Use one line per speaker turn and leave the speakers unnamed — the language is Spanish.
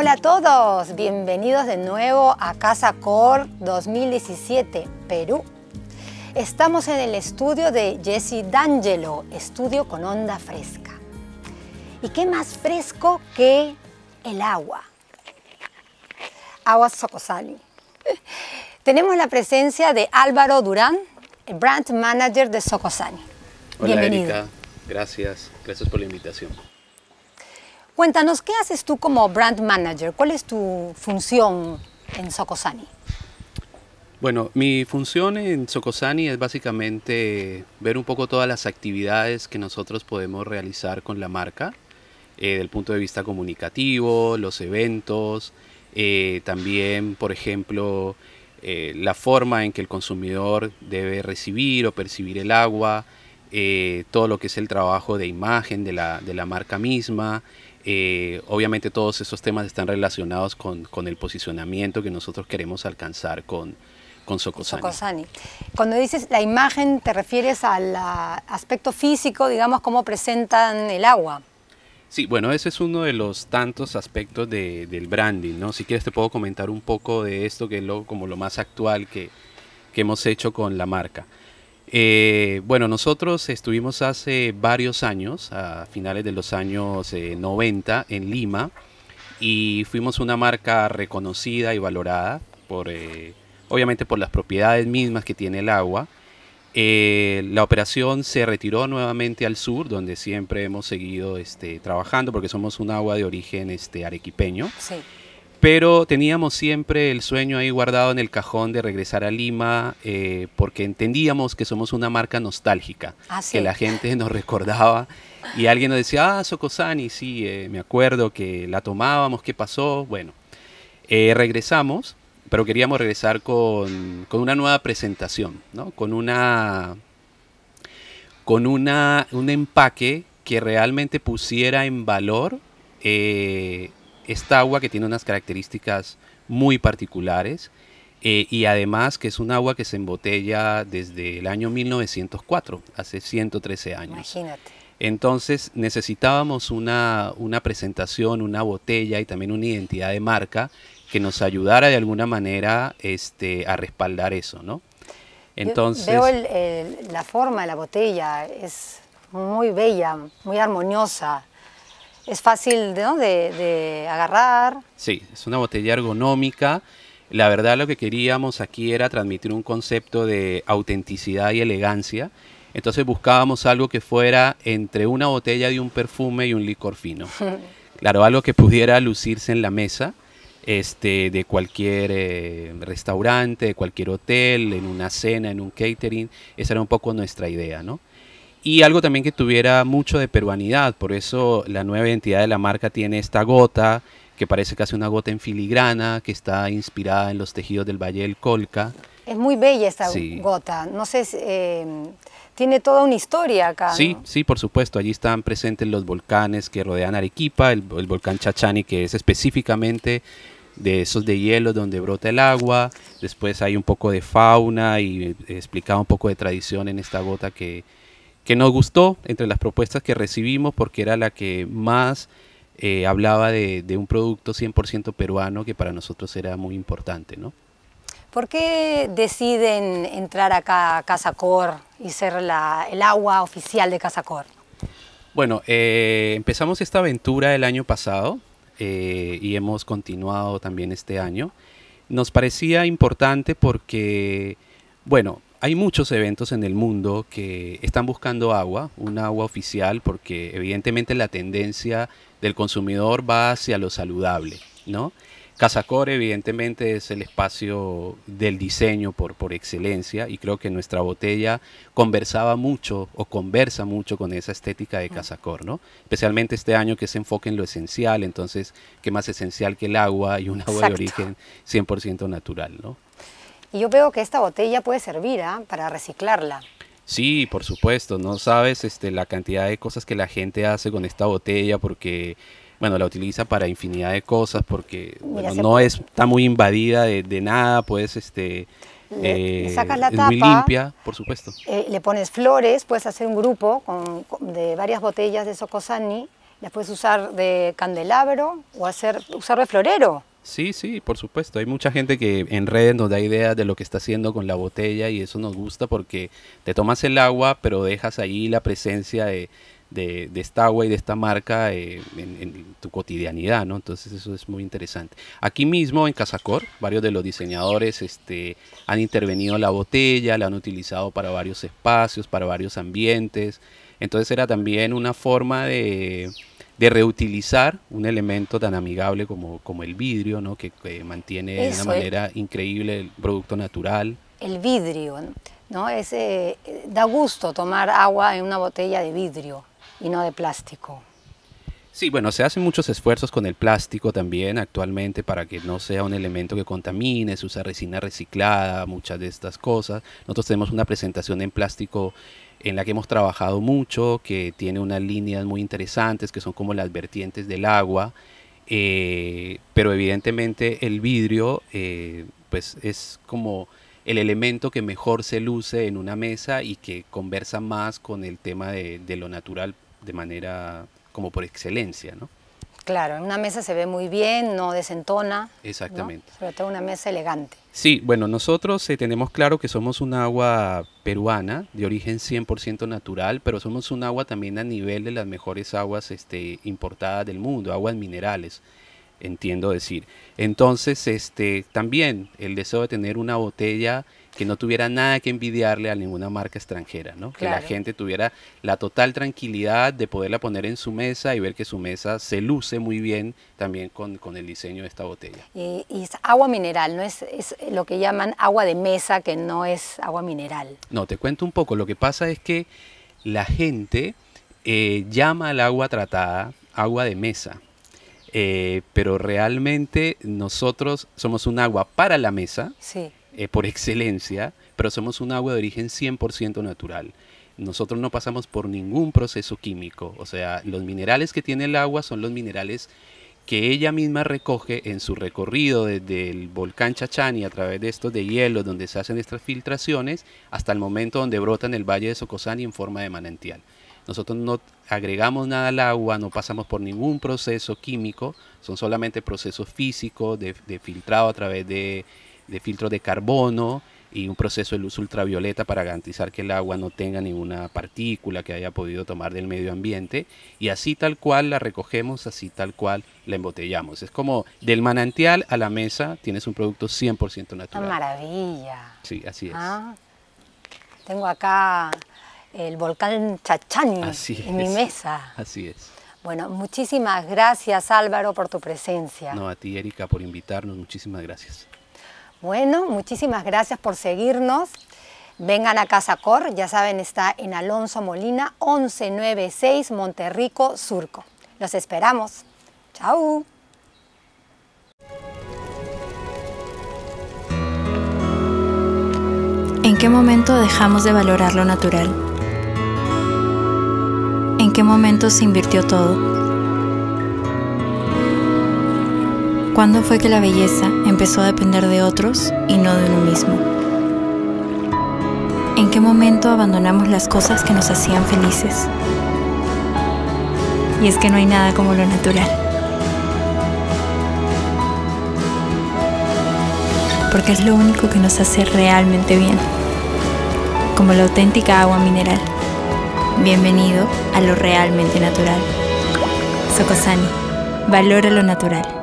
Hola a todos, bienvenidos de nuevo a Casa Core 2017, Perú. Estamos en el estudio de Jesse D'Angelo, estudio con onda fresca. ¿Y qué más fresco que el agua? Agua Socosani. Tenemos la presencia de Álvaro Durán, el brand manager de Socosani. Hola, Erika.
Gracias, gracias por la invitación.
Cuéntanos, ¿qué haces tú como brand manager? ¿Cuál es tu función en Socosani?
Bueno, mi función en Socosani es básicamente ver un poco todas las actividades que nosotros podemos realizar con la marca, eh, del punto de vista comunicativo, los eventos, eh, también, por ejemplo, eh, la forma en que el consumidor debe recibir o percibir el agua, eh, todo lo que es el trabajo de imagen de la, de la marca misma, eh, obviamente todos esos temas están relacionados con, el posicionamiento que nosotros queremos alcanzar con, con Socosani.
Socosani. Cuando dices la imagen, ¿te refieres al aspecto físico, digamos, cómo presentan el agua?
Sí, bueno, ese es uno de los tantos aspectos del branding, ¿no? Si quieres te puedo comentar un poco de esto, que es lo, como lo más actual que hemos hecho con la marca. Eh, bueno, nosotros estuvimos hace varios años, a finales de los años 90, eh, en Lima y fuimos una marca reconocida y valorada por, eh, obviamente, por las propiedades mismas que tiene el agua. la operación se retiró nuevamente al sur, donde siempre hemos seguido este, trabajando porque somos un agua de origen este, arequipeño. Sí. Pero teníamos siempre el sueño ahí guardado en el cajón de regresar a Lima, eh, porque entendíamos que somos una marca nostálgica, ah, que la gente nos recordaba y alguien nos decía, ah, Socosani, sí, eh, me acuerdo que la tomábamos, ¿qué pasó? Bueno, eh, regresamos, pero queríamos regresar con, una nueva presentación, con, una, con una, un empaque que realmente pusiera en valor esta agua que tiene unas características muy particulares eh, y además que es un agua que se embotella desde el año 1904, hace 113 años. Imagínate. Entonces necesitábamos una, presentación, una botella y también una identidad de marca que nos ayudara de alguna manera este, a respaldar eso, ¿no? Entonces,
veo la forma de la botella, es muy bella, muy armoniosa es fácil ¿no? de, agarrar.
Sí, es una botella ergonómica. La verdad lo que queríamos aquí era transmitir un concepto de autenticidad y elegancia. Entonces buscábamos algo que fuera entre una botella de un perfume y un licor fino. Claro, algo que pudiera lucirse en la mesa este, de cualquier eh, restaurante, de cualquier hotel, en una cena, en un catering. Esa era un poco nuestra idea, ¿no? y algo también que tuviera mucho de peruanidad, por eso la nueva identidad de la marca tiene esta gota que parece casi una gota en filigrana, que está inspirada en los tejidos del Valle del Colca.
Es muy bella esta gota, no sé, em, tiene toda una historia acá. Sí,
sí, por supuesto, allí están presentes los volcanes que rodean Arequipa, el, el volcán Chachani, que es específicamente de esos de hielo donde brota el agua, después hay un poco de fauna y eh, explicaba un poco de tradición en esta gota que, que nos gustó entre las propuestas que recibimos porque era la que más eh, hablaba de, un producto 100% peruano que para nosotros era muy importante. ¿no?
¿Por qué deciden entrar acá a Casacor y ser el agua oficial de Casacor?
Bueno, eh, empezamos esta aventura el año pasado eh, y hemos continuado también este año. Nos parecía importante porque, bueno, hay muchos eventos en el mundo que están buscando agua, un agua oficial, porque evidentemente la tendencia del consumidor va hacia lo saludable, ¿no? Casacore evidentemente es el espacio del diseño por, por excelencia y creo que nuestra botella conversaba mucho o conversa mucho con esa estética de mm. Casacor, ¿no? Especialmente este año que se enfoque en lo esencial, entonces, ¿qué más esencial que el agua y un agua de origen 100% natural, ¿no?
Y yo veo que esta botella puede servir ¿ah? para reciclarla.
Sí, por supuesto, no sabes este, la cantidad de cosas que la gente hace con esta botella porque, bueno, la utiliza para infinidad de cosas porque no es, está muy invadida de, nada, puedes, este, eh, la tapa, muy limpia, por supuesto.
Eh, le pones flores, puedes hacer un grupo de varias botellas de Socosani, las puedes usar de candelabro o hacer, usar de florero.
Sí, sí, por supuesto. Hay mucha gente que en redes nos da ideas de lo que está haciendo con la botella y eso nos gusta porque te tomas el agua, pero dejas ahí la presencia de, esta agua y de esta marca eh, en, tu cotidianidad, ¿no? Entonces eso es muy interesante. Aquí mismo en Casacor, varios de los diseñadores este, han intervenido en la botella, la han utilizado para varios espacios, para varios ambientes. Entonces era también una forma de de reutilizar un elemento tan amigable como, como el vidrio, ¿no? que, mantiene de una manera increíble el producto natural.
El vidrio, ¿no? Es, eh, da gusto tomar agua en una botella de vidrio y no de plástico.
Sí, bueno, se hacen muchos esfuerzos con el plástico también actualmente para que no sea un elemento que contamine, se usa resina reciclada, muchas de estas cosas. Nosotros tenemos una presentación en plástico en la que hemos trabajado mucho, que tiene unas líneas muy interesantes, que son como las vertientes del agua, eh, pero evidentemente el vidrio eh, pues es como el elemento que mejor se luce en una mesa y que conversa más con el tema de, de lo natural de manera como por excelencia, ¿no?
Claro, en una mesa se ve muy bien, no desentona.
Exactamente.
Sobre todo una mesa elegante.
Sí, bueno, nosotros eh, tenemos claro que somos un agua peruana, de origen 100% natural, pero somos un agua también a nivel de las mejores aguas este, importadas del mundo, aguas minerales entiendo decir. Entonces, este, también el deseo de tener una botella que no tuviera nada que envidiarle a ninguna marca extranjera, ¿no? Que la gente tuviera la total tranquilidad de poderla poner en su mesa y ver que su mesa se luce muy bien también con, el diseño de esta botella.
Y, es agua mineral, ¿no? Es, es, lo que llaman agua de mesa, que no es agua mineral.
No, te cuento un poco. Lo que pasa es que la gente eh, llama al agua tratada agua de mesa. Eh, pero realmente nosotros somos un agua para la mesa, sí. Eh, por excelencia, pero somos un agua de origen 100% natural. Nosotros no pasamos por ningún proceso químico, o sea, los minerales que tiene el agua son los minerales que ella misma recoge en su recorrido desde el volcán Chachani a través de estos de hielo donde se hacen estas filtraciones hasta el momento donde brota en el valle de Socosani en forma de manantial. Nosotros no agregamos nada al agua, no pasamos por ningún proceso químico, son solamente procesos físicos de filtrado a través de de filtro de carbono y un proceso de luz ultravioleta para garantizar que el agua no tenga ninguna partícula que haya podido tomar del medio ambiente y así tal cual la recogemos, así tal cual la embotellamos. Es como del manantial a la mesa tienes un producto 100% natural.
maravilla!
Sí, así es. Ah.
tengo acá el
volcán Chachani en mi mesa. Así es.
Bueno, muchísimas gracias Álvaro por tu presencia. No,
a ti Erika por invitarnos, muchísimas gracias.
Bueno, muchísimas gracias por seguirnos. Vengan a Casa Cor, ya saben, está en Alonso Molina, 1196 Monterrico Surco. Los esperamos. ¡Chao! ¿En qué momento dejamos de valorar lo natural? ¿En qué momento se invirtió todo? ¿Cuándo fue que la belleza empezó a depender de otros y no de uno mismo? ¿En qué momento abandonamos las cosas que nos hacían felices? Y es que no hay nada como lo natural. Porque es lo único que nos hace realmente bien, como la auténtica agua mineral. Bienvenido a lo realmente natural. Sokosani,
valora lo natural.